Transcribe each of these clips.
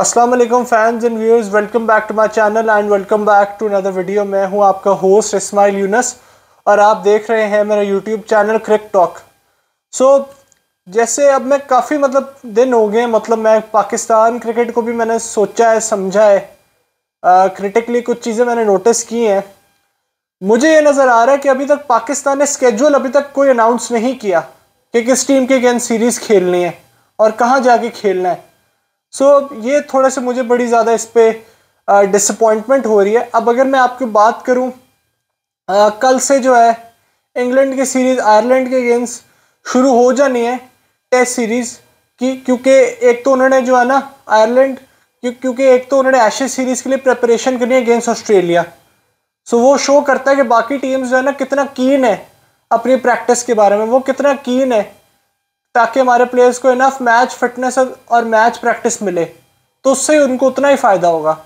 अस्सलाम वालेकुम fans and viewers welcome back to my channel and welcome back to another video मैं हूं आपका होस्ट इस्माइल यूनस और आप देख रहे हैं मेरा YouTube channel Cric Talk so जैसे अब मैं काफ़ी मतलब दिन हो गए मतलब मैं पाकिस्तान क्रिकेट को भी मैंने सोचा है समझा है क्रिटिकली कुछ चीज़ें मैंने नोटिस की हैं मुझे ये नज़र आ रहा है कि अभी तक पाकिस्तान ने स्केड्यूल अभी तक कोई अनाउंस नहीं किया कि किस टीम के अगेंस्ट सीरीज़ खेलनी है और कहाँ जाके खेलना है सो so, ये थोड़ा सा मुझे बड़ी ज़्यादा इस पर डिसअपॉइंटमेंट हो रही है अब अगर मैं आपकी बात करूँ कल से जो है इंग्लैंड की सीरीज़ आयरलैंड के अगेंस्ट शुरू हो जानी है टेस्ट सीरीज़ की क्योंकि एक तो उन्होंने जो है ना आयरलैंड क्योंकि एक तो उन्होंने एशेज सीरीज़ के लिए प्रिपरेशन करनी है अगेंस्ट ऑस्ट्रेलिया सो वो शो करता है कि बाकी टीम्स जो है ना कितना कीन है अपनी प्रैक्टिस के बारे में वो कितना कीन है ताकि हमारे प्लेयर्स को इनफ मैच फिटनेस और मैच प्रैक्टिस मिले तो उससे उनको उतना ही फ़ायदा होगा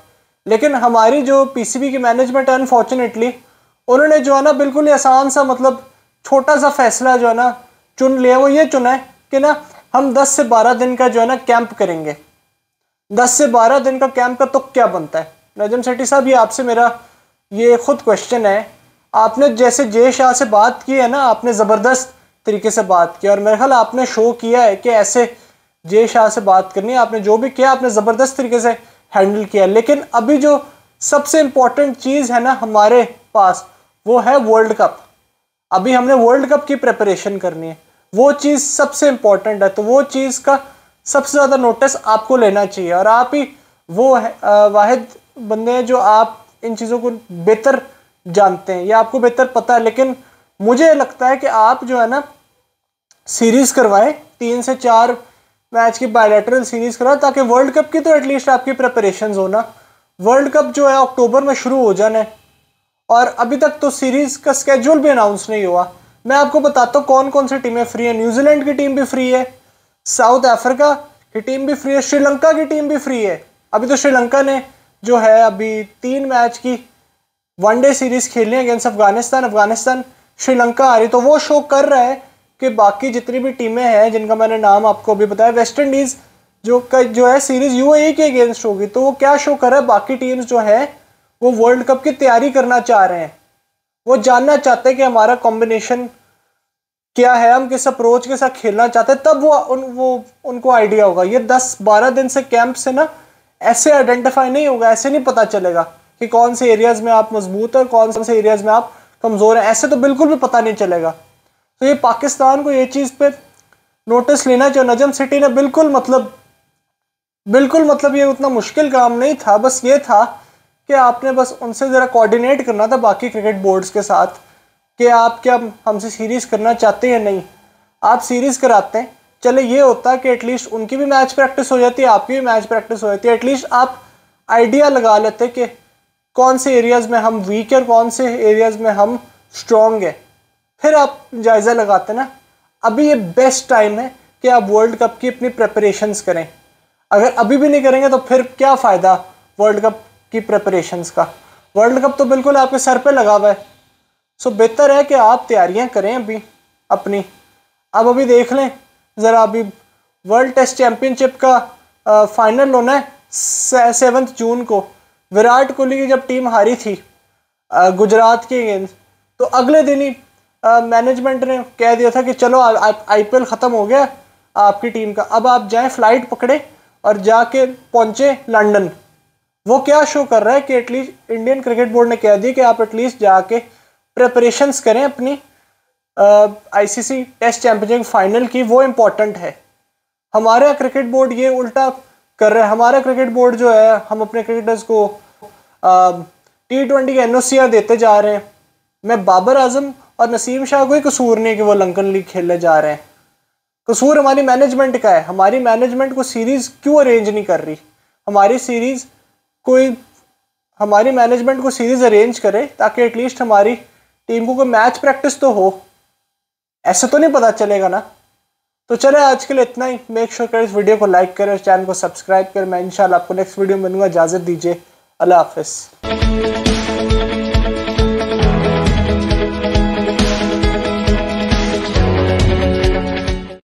लेकिन हमारी जो पीसीबी की मैनेजमेंट है अनफॉर्चुनेटली उन्होंने जो है ना बिल्कुल ही आसान सा मतलब छोटा सा फैसला जो है ना चुन लिया वो ये चुना है कि ना हम 10 से 12 दिन का जो है ना कैंप करेंगे 10 से 12 दिन का कैंप का तो क्या बनता है नजम सेठी साहब ये आपसे मेरा ये खुद क्वेश्चन है आपने जैसे जय शाह से बात की है ना आपने ज़बरदस्त तरीके से बात किया और मेरे ख्याल आपने शो किया है कि ऐसे जय शाह से बात करनी है आपने जो भी किया आपने ज़बरदस्त तरीके से हैंडल किया लेकिन अभी जो सबसे इम्पॉर्टेंट चीज़ है ना हमारे पास वो है वर्ल्ड कप अभी हमने वर्ल्ड कप की प्रेपरेशन करनी है वो चीज़ सबसे इम्पॉर्टेंट है तो वो चीज़ का सबसे ज़्यादा नोटिस आपको लेना चाहिए और आप ही वो वाद बंदे हैं जो आप इन चीज़ों को बेहतर जानते हैं या आपको बेहतर पता है लेकिन मुझे लगता है कि आप जो है ना सीरीज़ करवाएं तीन से चार मैच की बायोलेटरल सीरीज़ करवाएं ताकि वर्ल्ड कप की तो एटलीस्ट आपकी प्रेपरेशन हो ना वर्ल्ड कप जो है अक्टूबर में शुरू हो जाना है और अभी तक तो सीरीज़ का स्केड्यूल भी अनाउंस नहीं हुआ मैं आपको बताता हूँ कौन कौन सी टीमें फ्री हैं न्यूजीलैंड की टीम भी फ्री है साउथ अफ्रीका की टीम भी फ्री है श्रीलंका की टीम भी फ्री है अभी तो श्रीलंका ने जो है अभी तीन मैच की वनडे सीरीज़ खेली है अगेंस्ट अफगानिस्तान अफगानिस्तान श्रीलंका आ रही तो वो शो कर रहा है कि बाकी जितनी भी टीमें हैं जिनका मैंने नाम आपको अभी बताया वेस्ट इंडीज़ जो का जो है सीरीज ए e के अगेंस्ट होगी तो वो क्या शो कर रहा है बाकी टीम्स जो हैं वो वर्ल्ड कप की तैयारी करना चाह रहे हैं वो जानना चाहते हैं कि हमारा कॉम्बिनेशन क्या है हम किस अप्रोच के साथ खेलना चाहते हैं तब वो उन वो उनको आइडिया होगा ये दस बारह दिन से कैंप से ना ऐसे आइडेंटिफाई नहीं होगा ऐसे नहीं पता चलेगा कि कौन से एरियाज में आप मजबूत हैं कौन से एरियाज में आप कमज़ोर है ऐसे तो बिल्कुल भी पता नहीं चलेगा तो ये पाकिस्तान को ये चीज़ पे नोटिस लेना चाहिए नजम सिटी ने बिल्कुल मतलब बिल्कुल मतलब ये उतना मुश्किल काम नहीं था बस ये था कि आपने बस उनसे ज़रा कोऑर्डिनेट करना था बाकी क्रिकेट बोर्ड्स के साथ कि आप क्या हमसे सीरीज़ करना चाहते हैं नहीं आप सीरीज़ कराते हैं चले ये होता कि एटलीस्ट उनकी भी मैच प्रैक्टिस हो जाती है आपकी भी मैच प्रैक्टिस हो जाती है एटलीस्ट आप आइडिया लगा लेते कि कौन से एरियाज़ में हम वीक है कौन से एरियाज़ में हम स्ट्रॉन्ग है फिर आप जायज़ा लगाते ना अभी ये बेस्ट टाइम है कि आप वर्ल्ड कप की अपनी प्रेपरेशंस करें अगर अभी भी नहीं करेंगे तो फिर क्या फ़ायदा वर्ल्ड कप की प्रेपरेशंस का वर्ल्ड कप तो बिल्कुल आपके सर पे लगा हुआ है सो बेहतर है कि आप तैयारियां करें अभी अपनी आप अभी देख लें ज़रा अभी वर्ल्ड टेस्ट चैम्पियनशिप का फाइनल होना है सेवन्थ जून को विराट कोहली की जब टीम हारी थी गुजरात के अगेंस्ट तो अगले दिन ही मैनेजमेंट ने कह दिया था कि चलो आई पी ख़त्म हो गया आपकी टीम का अब आप जाएं फ्लाइट पकड़े और जाके पहुंचे लंदन वो क्या शो कर रहा है कि एटलीस्ट इंडियन क्रिकेट बोर्ड ने कह दिया कि आप एटलीस्ट जाके प्रेपरेशंस करें अपनी आईसीसी टेस्ट चैंपियनशिप फाइनल की वो इम्पोर्टेंट है हमारा क्रिकेट बोर्ड ये उल्टा कर रहे हैं हमारा क्रिकेट बोर्ड जो है हम अपने क्रिकेटर्स को टी ट्वेंटी के एन देते जा रहे हैं मैं बाबर आजम और नसीम शाह को ही कसूर नहीं कि वो लंकन लीग खेलने जा रहे हैं कसूर हमारी मैनेजमेंट का है हमारी मैनेजमेंट को सीरीज़ क्यों अरेंज नहीं कर रही हमारी सीरीज़ कोई हमारी मैनेजमेंट को सीरीज़ अरेंज करे ताकि एटलीस्ट हमारी टीम को कोई मैच प्रैक्टिस तो हो ऐसे तो नहीं पता चलेगा ना तो चले आज के लिए इतना ही मेक श्योर sure करें इस वीडियो को लाइक करें चैनल को सब्सक्राइब करें मैं इंशाल्लाह आपको नेक्स्ट वीडियो में मिलूंगा इजाज़त दीजिए अल्लाह हाफिज़